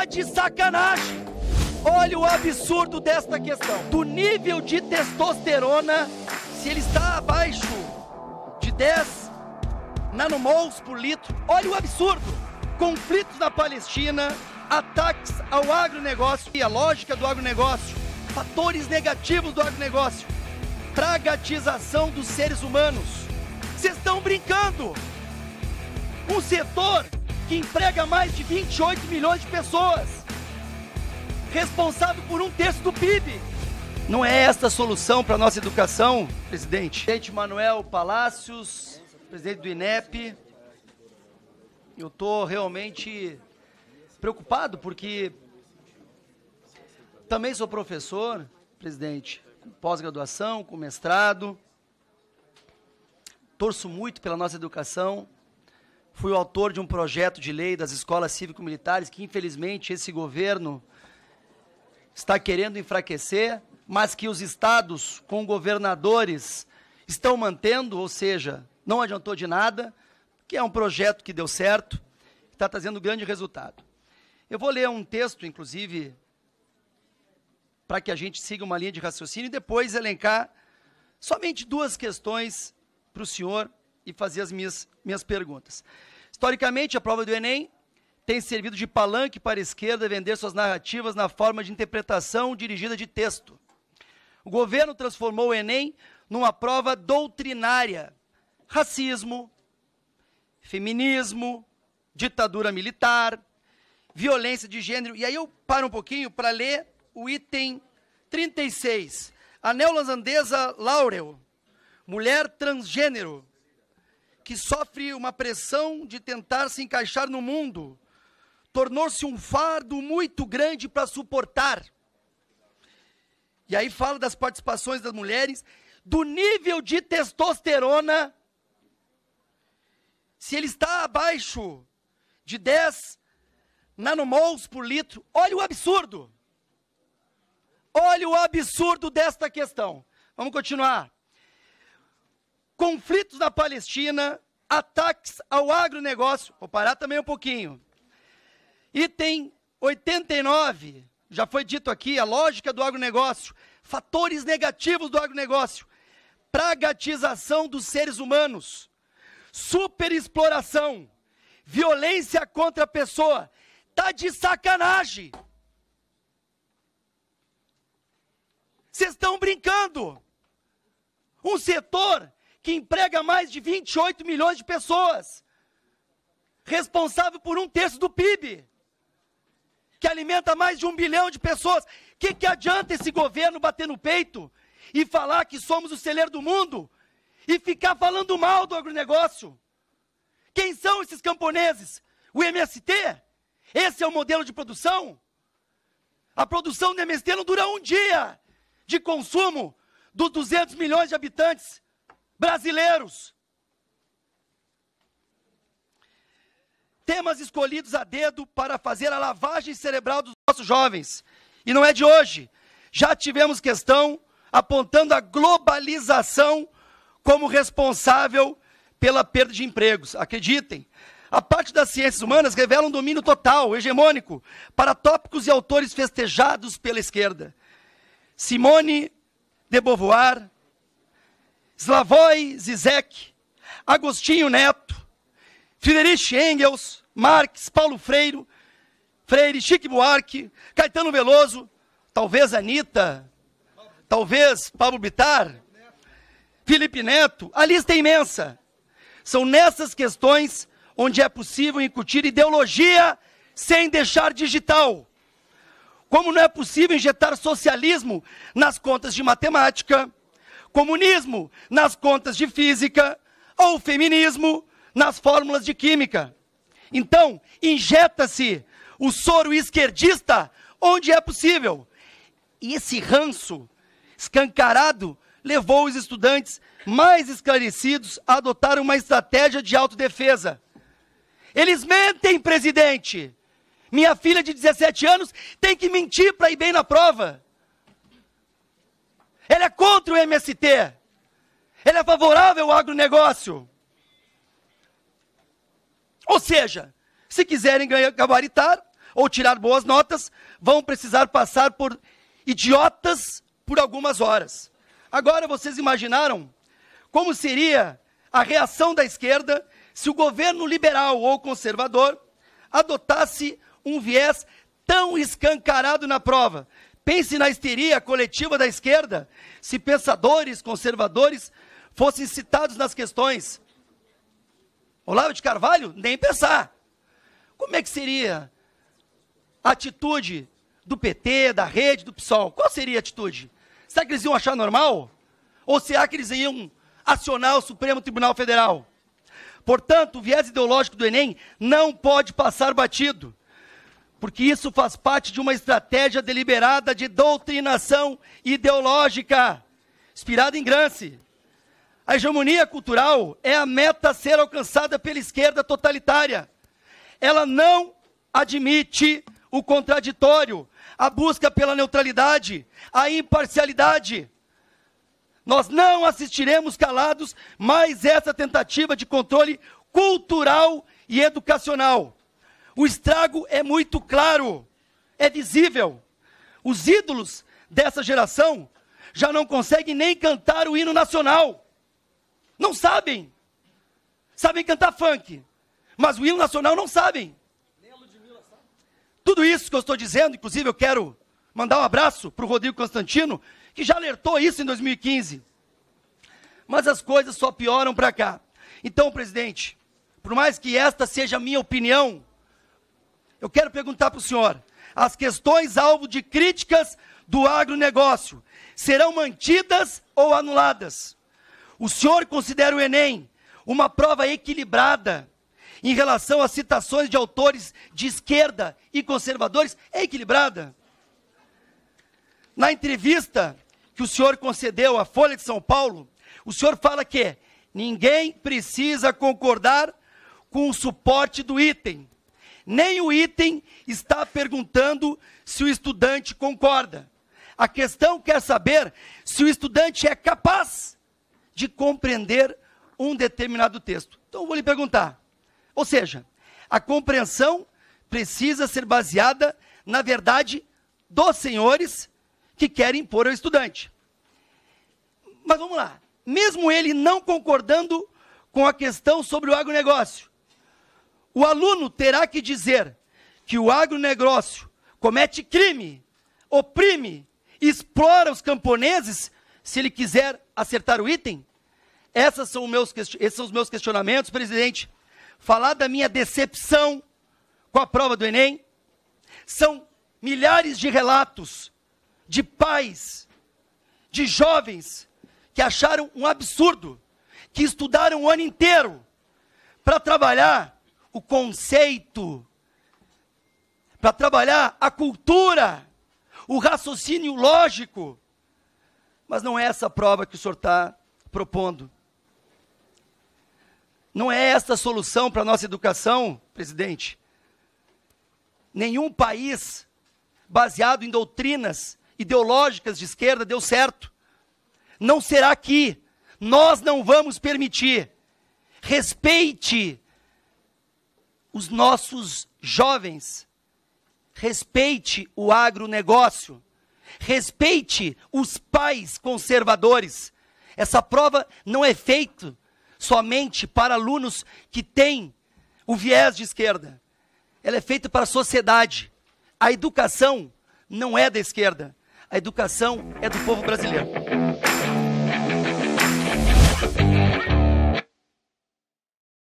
Tá de sacanagem! Olha o absurdo desta questão. Do nível de testosterona, se ele está abaixo de 10 nanomols por litro, olha o absurdo. Conflitos na Palestina, ataques ao agronegócio e a lógica do agronegócio, fatores negativos do agronegócio, pragatização dos seres humanos. Vocês estão brincando! O setor que emprega mais de 28 milhões de pessoas, responsável por um terço do PIB. Não é esta a solução para a nossa educação, presidente? Presidente Manuel Palácios, presidente do INEP, eu estou realmente preocupado porque também sou professor, presidente, com pós-graduação, com mestrado. Torço muito pela nossa educação, fui o autor de um projeto de lei das escolas cívico-militares que, infelizmente, esse governo está querendo enfraquecer, mas que os estados com governadores estão mantendo, ou seja, não adiantou de nada, que é um projeto que deu certo, está trazendo grande resultado. Eu vou ler um texto, inclusive, para que a gente siga uma linha de raciocínio e depois elencar somente duas questões para o senhor e fazia as minhas, minhas perguntas. Historicamente, a prova do Enem tem servido de palanque para a esquerda vender suas narrativas na forma de interpretação dirigida de texto. O governo transformou o Enem numa prova doutrinária. Racismo, feminismo, ditadura militar, violência de gênero. E aí eu paro um pouquinho para ler o item 36. A neozelandesa Laurel, mulher transgênero, que sofre uma pressão de tentar se encaixar no mundo, tornou-se um fardo muito grande para suportar. E aí fala das participações das mulheres, do nível de testosterona. Se ele está abaixo de 10 nanomols por litro, olha o absurdo. Olha o absurdo desta questão. Vamos continuar conflitos na Palestina, ataques ao agronegócio, vou parar também um pouquinho. Item 89, já foi dito aqui, a lógica do agronegócio, fatores negativos do agronegócio, pragatização dos seres humanos, superexploração, violência contra a pessoa, tá de sacanagem. Vocês estão brincando. Um setor que emprega mais de 28 milhões de pessoas, responsável por um terço do PIB, que alimenta mais de um bilhão de pessoas. O que, que adianta esse governo bater no peito e falar que somos o celeiro do mundo e ficar falando mal do agronegócio? Quem são esses camponeses? O MST? Esse é o modelo de produção? A produção do MST não dura um dia de consumo dos 200 milhões de habitantes brasileiros. Temas escolhidos a dedo para fazer a lavagem cerebral dos nossos jovens. E não é de hoje. Já tivemos questão apontando a globalização como responsável pela perda de empregos. Acreditem, a parte das ciências humanas revela um domínio total, hegemônico, para tópicos e autores festejados pela esquerda. Simone de Beauvoir, Slavoj Zizek, Agostinho Neto, Friedrich Engels, Marx, Paulo Freire, Freire, Chique Buarque, Caetano Veloso, talvez Anitta, talvez Pablo Bitar, Felipe Neto, a lista é imensa. São nessas questões onde é possível incutir ideologia sem deixar digital. Como não é possível injetar socialismo nas contas de matemática, comunismo nas contas de física ou feminismo nas fórmulas de química. Então, injeta-se o soro esquerdista onde é possível. E esse ranço escancarado levou os estudantes mais esclarecidos a adotar uma estratégia de autodefesa. Eles mentem, presidente! Minha filha de 17 anos tem que mentir para ir bem na prova. Ele é contra o MST. Ele é favorável ao agronegócio. Ou seja, se quiserem ganhar, gabaritar ou tirar boas notas, vão precisar passar por idiotas por algumas horas. Agora vocês imaginaram como seria a reação da esquerda se o governo liberal ou conservador adotasse um viés tão escancarado na prova, Pense na histeria coletiva da esquerda, se pensadores conservadores fossem citados nas questões. Olavo de Carvalho, nem pensar. Como é que seria a atitude do PT, da rede, do PSOL? Qual seria a atitude? Será que eles iam achar normal? Ou será que eles iam acionar o Supremo Tribunal Federal? Portanto, o viés ideológico do Enem não pode passar batido porque isso faz parte de uma estratégia deliberada de doutrinação ideológica, inspirada em Gramsci. A hegemonia cultural é a meta a ser alcançada pela esquerda totalitária. Ela não admite o contraditório, a busca pela neutralidade, a imparcialidade. Nós não assistiremos calados mais essa tentativa de controle cultural e educacional o estrago é muito claro, é visível. Os ídolos dessa geração já não conseguem nem cantar o hino nacional. Não sabem. Sabem cantar funk, mas o hino nacional não sabem. Tudo isso que eu estou dizendo, inclusive eu quero mandar um abraço para o Rodrigo Constantino, que já alertou isso em 2015. Mas as coisas só pioram para cá. Então, presidente, por mais que esta seja a minha opinião, eu quero perguntar para o senhor: as questões alvo de críticas do agronegócio serão mantidas ou anuladas? O senhor considera o Enem uma prova equilibrada em relação às citações de autores de esquerda e conservadores? É equilibrada? Na entrevista que o senhor concedeu à Folha de São Paulo, o senhor fala que ninguém precisa concordar com o suporte do item nem o item está perguntando se o estudante concorda. A questão quer saber se o estudante é capaz de compreender um determinado texto. Então, eu vou lhe perguntar. Ou seja, a compreensão precisa ser baseada na verdade dos senhores que querem impor ao estudante. Mas vamos lá. Mesmo ele não concordando com a questão sobre o agronegócio, o aluno terá que dizer que o agronegócio comete crime, oprime, explora os camponeses, se ele quiser acertar o item? São meus, esses são os meus questionamentos, presidente. Falar da minha decepção com a prova do Enem. São milhares de relatos de pais, de jovens, que acharam um absurdo, que estudaram o ano inteiro para trabalhar o conceito, para trabalhar a cultura, o raciocínio lógico. Mas não é essa a prova que o senhor está propondo. Não é esta a solução para a nossa educação, presidente. Nenhum país baseado em doutrinas ideológicas de esquerda deu certo. Não será aqui. Nós não vamos permitir. Respeite os nossos jovens. Respeite o agronegócio. Respeite os pais conservadores. Essa prova não é feita somente para alunos que têm o viés de esquerda. Ela é feita para a sociedade. A educação não é da esquerda. A educação é do povo brasileiro.